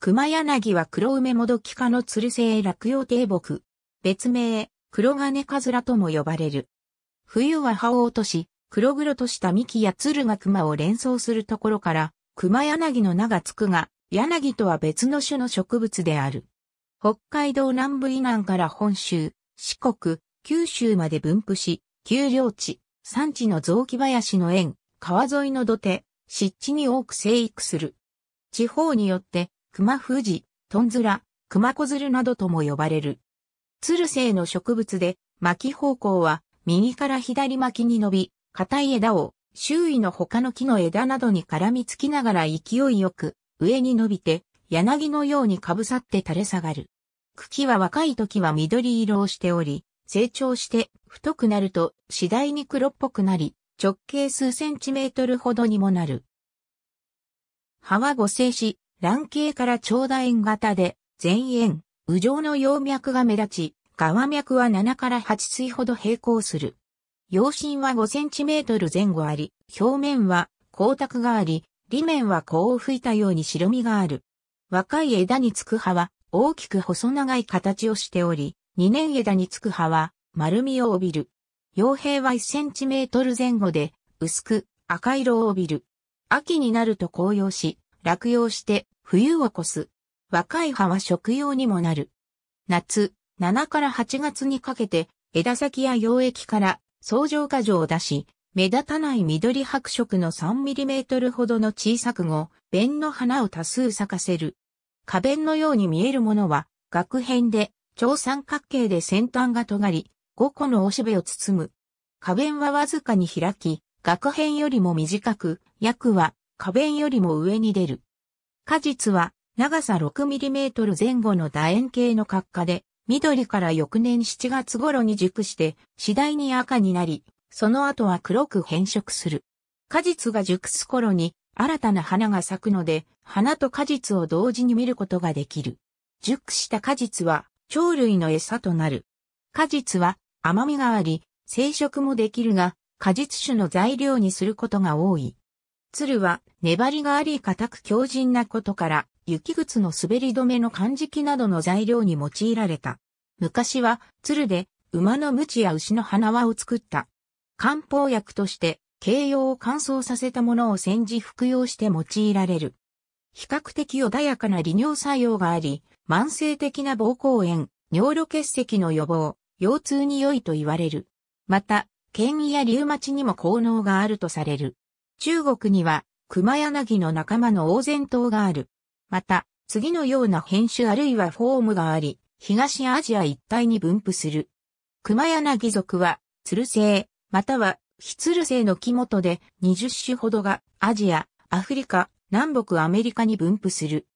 熊柳は黒梅もどき科の鶴る落葉低木。別名、黒金カズラとも呼ばれる。冬は葉を落とし、黒々とした幹や鶴が熊を連想するところから、熊柳の名がつくが、柳とは別の種の植物である。北海道南部以南から本州、四国、九州まで分布し、丘陵地、山地の雑木林の縁、川沿いの土手、湿地に多く生育する。地方によって熊富士、トンズラ、熊小鶴などとも呼ばれる。ツルの植物で、巻き方向は右から左巻きに伸び、硬い枝を周囲の他の木の枝などに絡みつきながら勢いよく上に伸びて、柳のようにかぶさって垂れ下がる。茎は若い時は緑色をしており、成長して太くなると次第に黒っぽくなり、直径数センチメートルほどにもなる。葉は五星子、卵形から長楕円型で、前円、右上の葉脈が目立ち、側脈は7から8水ほど平行する。葉身は5センチメートル前後あり、表面は光沢があり、裏面は甲を吹いたように白みがある。若い枝につく葉は大きく細長い形をしており、2年枝につく葉は丸みを帯びる。葉平は1センチメートル前後で薄く赤色を帯びる。秋になると紅葉し、落葉して冬を越す。若い葉は食用にもなる。夏、7から8月にかけて、枝先や溶液から相乗果樹を出し、目立たない緑白色の 3mm ほどの小さく後、弁の花を多数咲かせる。花弁のように見えるものは、額辺で、超三角形で先端が尖り、5個のおしべを包む。花弁はわずかに開き、額辺よりも短く、役は花弁よりも上に出る。果実は長さ 6mm 前後の楕円形の角化で、緑から翌年7月頃に熟して次第に赤になり、その後は黒く変色する。果実が熟す頃に新たな花が咲くので、花と果実を同時に見ることができる。熟した果実は鳥類の餌となる。果実は甘みがあり、生殖もできるが、果実種の材料にすることが多い。鶴は粘りがあり固く強靭なことから、雪靴の滑り止めの漢字機などの材料に用いられた。昔は鶴で馬の鞭や牛の花輪を作った。漢方薬として形容を乾燥させたものを煎じ服用して用いられる。比較的穏やかな利尿作用があり、慢性的な膀胱炎、尿路結石の予防、腰痛に良いと言われる。また、腱やリウマチにも効能があるとされる。中国には熊柳の仲間の大前頭がある。また、次のような編種あるいはフォームがあり、東アジア一帯に分布する。熊柳属は、ツルまたは、非ツル性の木元で20種ほどがアジア、アフリカ、南北アメリカに分布する。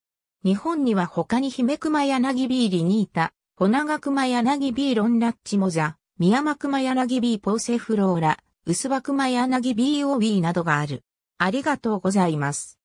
日本には他に姫熊柳 B リニータ、ホナガ熊柳 B ロンラッチモザ、ミヤマクマヤナギビーポーセフローラ、薄枠前柳 BOB などがある。ありがとうございます。